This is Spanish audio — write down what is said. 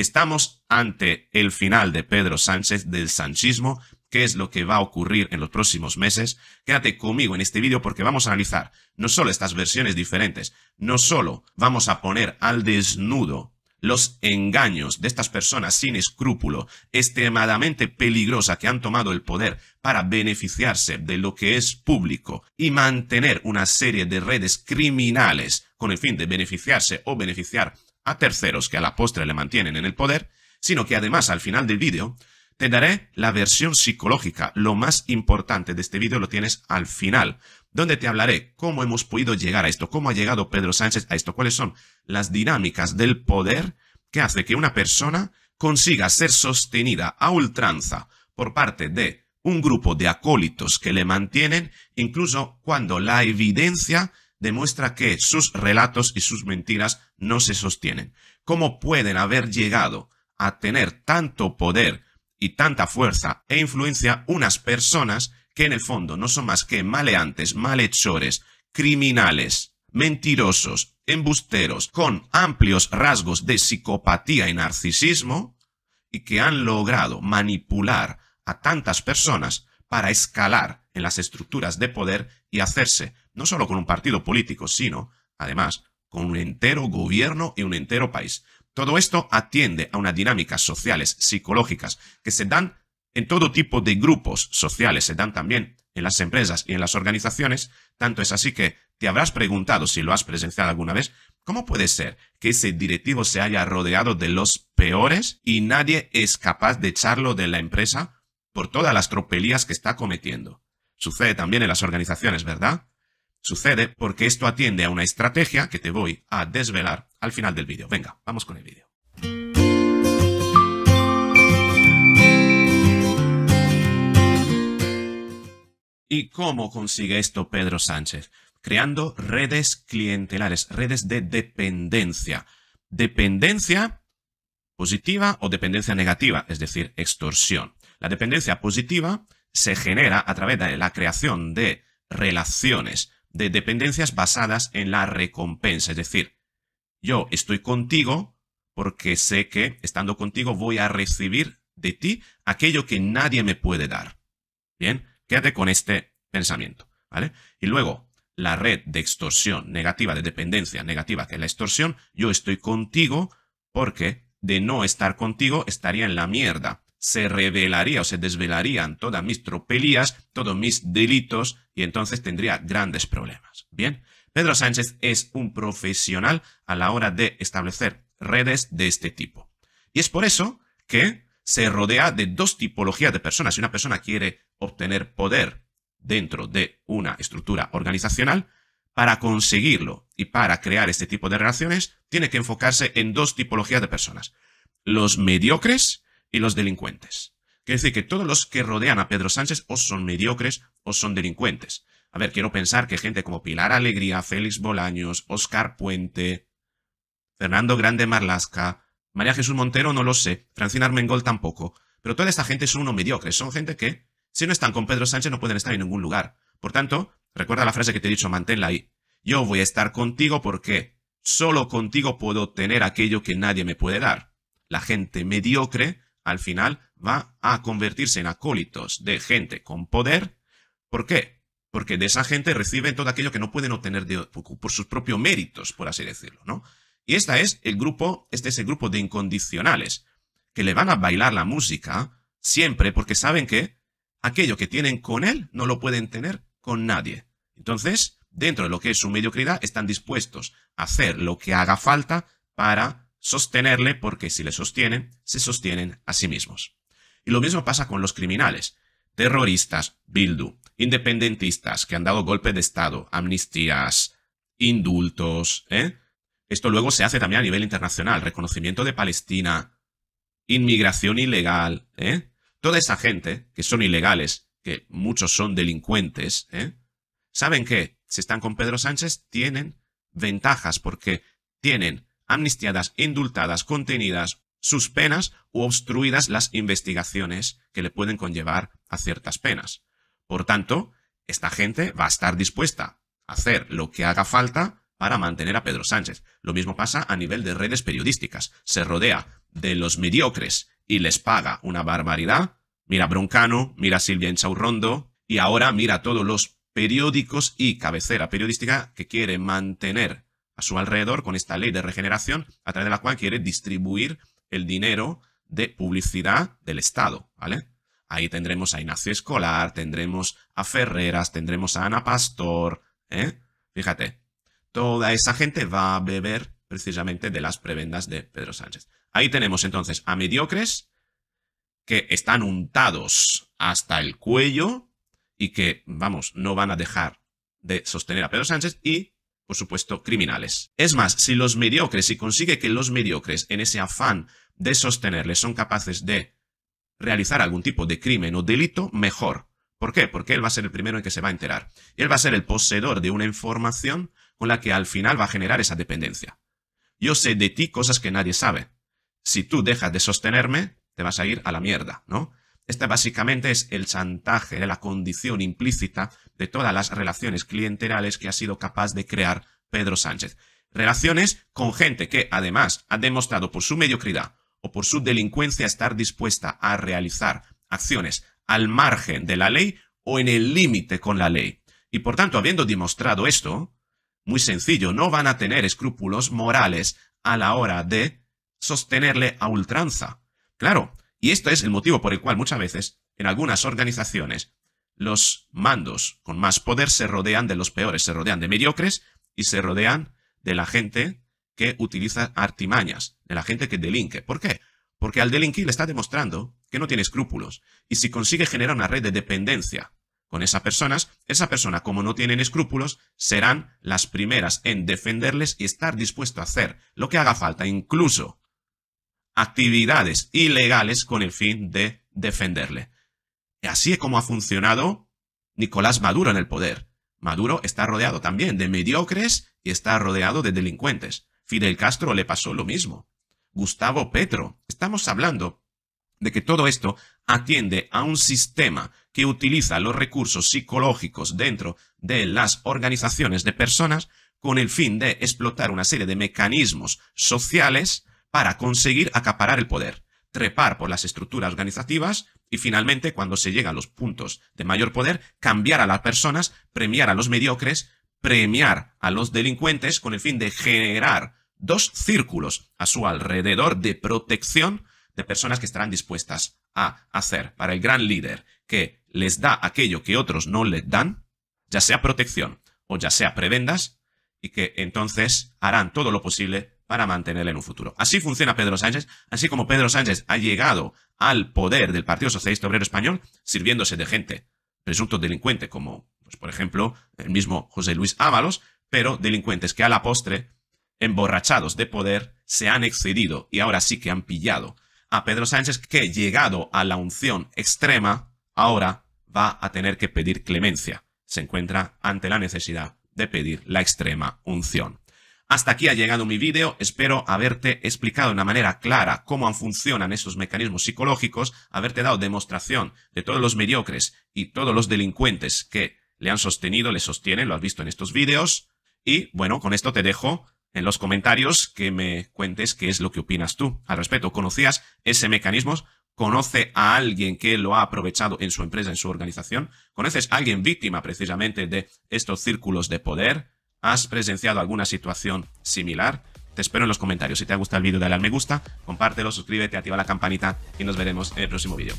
Estamos ante el final de Pedro Sánchez del sanchismo, que es lo que va a ocurrir en los próximos meses. Quédate conmigo en este vídeo porque vamos a analizar no solo estas versiones diferentes, no solo vamos a poner al desnudo los engaños de estas personas sin escrúpulo, extremadamente peligrosa que han tomado el poder para beneficiarse de lo que es público y mantener una serie de redes criminales con el fin de beneficiarse o beneficiar a terceros que a la postre le mantienen en el poder, sino que además al final del vídeo te daré la versión psicológica. Lo más importante de este vídeo lo tienes al final, donde te hablaré cómo hemos podido llegar a esto, cómo ha llegado Pedro Sánchez a esto, cuáles son las dinámicas del poder que hace que una persona consiga ser sostenida a ultranza por parte de un grupo de acólitos que le mantienen, incluso cuando la evidencia demuestra que sus relatos y sus mentiras no se sostienen. ¿Cómo pueden haber llegado a tener tanto poder y tanta fuerza e influencia unas personas que en el fondo no son más que maleantes, malhechores, criminales, mentirosos, embusteros, con amplios rasgos de psicopatía y narcisismo, y que han logrado manipular a tantas personas para escalar en las estructuras de poder y hacerse no solo con un partido político, sino, además, con un entero gobierno y un entero país. Todo esto atiende a unas dinámicas sociales, psicológicas, que se dan en todo tipo de grupos sociales, se dan también en las empresas y en las organizaciones. Tanto es así que te habrás preguntado, si lo has presenciado alguna vez, ¿cómo puede ser que ese directivo se haya rodeado de los peores y nadie es capaz de echarlo de la empresa por todas las tropelías que está cometiendo? Sucede también en las organizaciones, ¿verdad? Sucede porque esto atiende a una estrategia que te voy a desvelar al final del vídeo. Venga, vamos con el vídeo. ¿Y cómo consigue esto Pedro Sánchez? Creando redes clientelares, redes de dependencia. Dependencia positiva o dependencia negativa, es decir, extorsión. La dependencia positiva se genera a través de la creación de relaciones de dependencias basadas en la recompensa. Es decir, yo estoy contigo porque sé que estando contigo voy a recibir de ti aquello que nadie me puede dar. Bien, quédate con este pensamiento, ¿vale? Y luego, la red de extorsión negativa, de dependencia negativa, que es la extorsión, yo estoy contigo porque de no estar contigo estaría en la mierda se revelaría o se desvelarían todas mis tropelías, todos mis delitos, y entonces tendría grandes problemas. Bien, Pedro Sánchez es un profesional a la hora de establecer redes de este tipo. Y es por eso que se rodea de dos tipologías de personas. Si una persona quiere obtener poder dentro de una estructura organizacional, para conseguirlo y para crear este tipo de relaciones, tiene que enfocarse en dos tipologías de personas. Los mediocres, y los delincuentes. Quiere decir que todos los que rodean a Pedro Sánchez o son mediocres o son delincuentes. A ver, quiero pensar que gente como Pilar Alegría, Félix Bolaños, Oscar Puente, Fernando Grande Marlasca, María Jesús Montero no lo sé, Francina Armengol tampoco, pero toda esta gente son unos mediocres, son gente que, si no están con Pedro Sánchez, no pueden estar en ningún lugar. Por tanto, recuerda la frase que te he dicho, manténla ahí. Yo voy a estar contigo porque solo contigo puedo tener aquello que nadie me puede dar. La gente mediocre al final va a convertirse en acólitos de gente con poder. ¿Por qué? Porque de esa gente reciben todo aquello que no pueden obtener por, sus propios méritos, por así decirlo, ¿no? Y esta es el grupo, este es el grupo de incondicionales, que le van a bailar la música siempre porque saben que aquello que tienen con él no lo pueden tener con nadie. Entonces, dentro de lo que es su mediocridad, están dispuestos a hacer lo que haga falta para sostenerle porque si le sostienen, se sostienen a sí mismos. Y lo mismo pasa con los criminales, terroristas, Bildu, independentistas que han dado golpe de Estado, amnistías, indultos. ¿eh? Esto luego se hace también a nivel internacional, reconocimiento de Palestina, inmigración ilegal. ¿eh? Toda esa gente que son ilegales, que muchos son delincuentes, ¿eh? saben que si están con Pedro Sánchez tienen ventajas porque tienen amnistiadas, indultadas, contenidas sus penas u obstruidas las investigaciones que le pueden conllevar a ciertas penas. Por tanto, esta gente va a estar dispuesta a hacer lo que haga falta para mantener a Pedro Sánchez. Lo mismo pasa a nivel de redes periodísticas. Se rodea de los mediocres y les paga una barbaridad. Mira Broncano, mira Silvia Enchaurrondo y ahora mira todos los periódicos y cabecera periodística que quiere mantener a su alrededor con esta ley de regeneración a través de la cual quiere distribuir el dinero de publicidad del Estado, ¿vale? Ahí tendremos a Ignacio Escolar, tendremos a Ferreras, tendremos a Ana Pastor, ¿eh? Fíjate, toda esa gente va a beber precisamente de las prebendas de Pedro Sánchez. Ahí tenemos entonces a mediocres que están untados hasta el cuello y que, vamos, no van a dejar de sostener a Pedro Sánchez y por supuesto, criminales. Es más, si los mediocres, si consigue que los mediocres, en ese afán de sostenerles, son capaces de realizar algún tipo de crimen o delito, mejor. ¿Por qué? Porque él va a ser el primero en que se va a enterar. él va a ser el poseedor de una información con la que al final va a generar esa dependencia. Yo sé de ti cosas que nadie sabe. Si tú dejas de sostenerme, te vas a ir a la mierda, ¿no? Este básicamente es el chantaje, de la condición implícita de todas las relaciones clienterales que ha sido capaz de crear Pedro Sánchez. Relaciones con gente que, además, ha demostrado por su mediocridad o por su delincuencia estar dispuesta a realizar acciones al margen de la ley o en el límite con la ley. Y por tanto, habiendo demostrado esto, muy sencillo, no van a tener escrúpulos morales a la hora de sostenerle a ultranza. Claro, y esto es el motivo por el cual muchas veces, en algunas organizaciones, los mandos con más poder se rodean de los peores, se rodean de mediocres y se rodean de la gente que utiliza artimañas, de la gente que delinque. ¿Por qué? Porque al delinquir le está demostrando que no tiene escrúpulos. Y si consigue generar una red de dependencia con esas personas, esa persona, como no tienen escrúpulos, serán las primeras en defenderles y estar dispuesto a hacer lo que haga falta, incluso actividades ilegales con el fin de defenderle. así es como ha funcionado Nicolás Maduro en el poder. Maduro está rodeado también de mediocres y está rodeado de delincuentes. Fidel Castro le pasó lo mismo. Gustavo Petro. Estamos hablando de que todo esto atiende a un sistema que utiliza los recursos psicológicos dentro de las organizaciones de personas con el fin de explotar una serie de mecanismos sociales para conseguir acaparar el poder, trepar por las estructuras organizativas y finalmente, cuando se llega a los puntos de mayor poder, cambiar a las personas, premiar a los mediocres, premiar a los delincuentes con el fin de generar dos círculos a su alrededor de protección de personas que estarán dispuestas a hacer para el gran líder que les da aquello que otros no les dan, ya sea protección o ya sea prebendas, y que entonces harán todo lo posible para mantenerla en un futuro. Así funciona Pedro Sánchez, así como Pedro Sánchez ha llegado al poder del Partido Socialista Obrero Español sirviéndose de gente presunto delincuente como, pues, por ejemplo, el mismo José Luis Ábalos, pero delincuentes que a la postre, emborrachados de poder, se han excedido y ahora sí que han pillado a Pedro Sánchez que, llegado a la unción extrema, ahora va a tener que pedir clemencia. Se encuentra ante la necesidad de pedir la extrema unción. Hasta aquí ha llegado mi vídeo, espero haberte explicado de una manera clara cómo funcionan esos mecanismos psicológicos, haberte dado demostración de todos los mediocres y todos los delincuentes que le han sostenido, le sostienen, lo has visto en estos vídeos. Y bueno, con esto te dejo en los comentarios que me cuentes qué es lo que opinas tú al respecto. ¿Conocías ese mecanismo? ¿Conoce a alguien que lo ha aprovechado en su empresa, en su organización? ¿Conoces a alguien víctima precisamente de estos círculos de poder? ¿Has presenciado alguna situación similar? Te espero en los comentarios. Si te ha gustado el vídeo, dale al me gusta, compártelo, suscríbete, activa la campanita y nos veremos en el próximo vídeo.